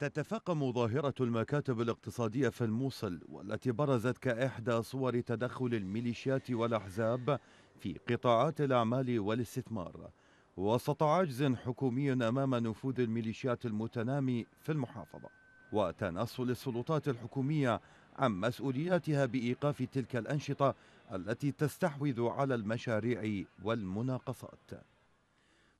تتفاقم ظاهرة المكاتب الاقتصادية في الموصل والتي برزت كإحدى صور تدخل الميليشيات والأحزاب في قطاعات الأعمال والاستثمار وسط عجز حكومي أمام نفوذ الميليشيات المتنامي في المحافظة وتناسل السلطات الحكومية عن مسؤولياتها بإيقاف تلك الأنشطة التي تستحوذ على المشاريع والمناقصات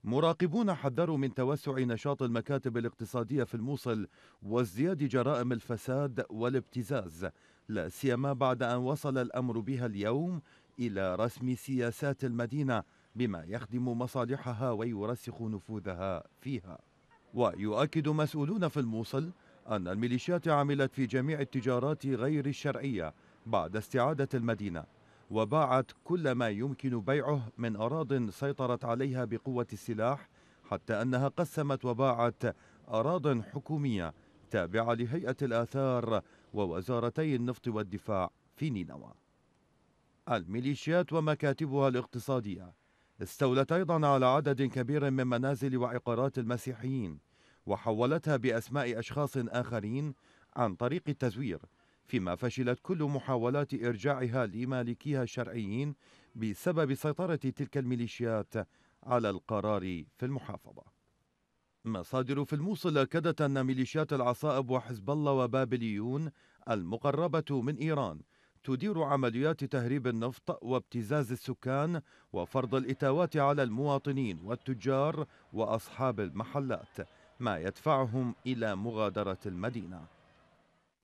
مراقبون حذروا من توسع نشاط المكاتب الاقتصادية في الموصل وازدياد جرائم الفساد والابتزاز لا سيما بعد أن وصل الأمر بها اليوم إلى رسم سياسات المدينة بما يخدم مصالحها ويرسخ نفوذها فيها ويؤكد مسؤولون في الموصل أن الميليشيات عملت في جميع التجارات غير الشرعية بعد استعادة المدينة وباعت كل ما يمكن بيعه من أراض سيطرت عليها بقوة السلاح حتى أنها قسمت وباعت أراض حكومية تابعة لهيئة الآثار ووزارتي النفط والدفاع في نينوى الميليشيات ومكاتبها الاقتصادية استولت أيضا على عدد كبير من منازل وعقارات المسيحيين وحولتها بأسماء أشخاص آخرين عن طريق التزوير فيما فشلت كل محاولات إرجاعها لمالكيها الشرعيين بسبب سيطرة تلك الميليشيات على القرار في المحافظة مصادر في الموصل أكدت أن ميليشيات العصائب وحزب الله وبابليون المقربة من إيران تدير عمليات تهريب النفط وابتزاز السكان وفرض الإتاوات على المواطنين والتجار وأصحاب المحلات ما يدفعهم إلى مغادرة المدينة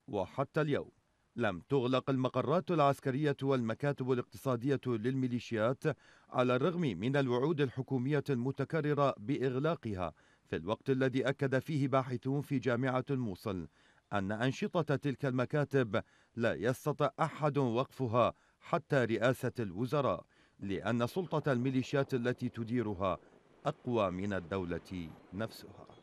وحتى اليوم لم تغلق المقرات العسكرية والمكاتب الاقتصادية للميليشيات على الرغم من الوعود الحكومية المتكررة بإغلاقها في الوقت الذي أكد فيه باحثون في جامعة الموصل أن أنشطة تلك المكاتب لا يستطيع أحد وقفها حتى رئاسة الوزراء لأن سلطة الميليشيات التي تديرها أقوى من الدولة نفسها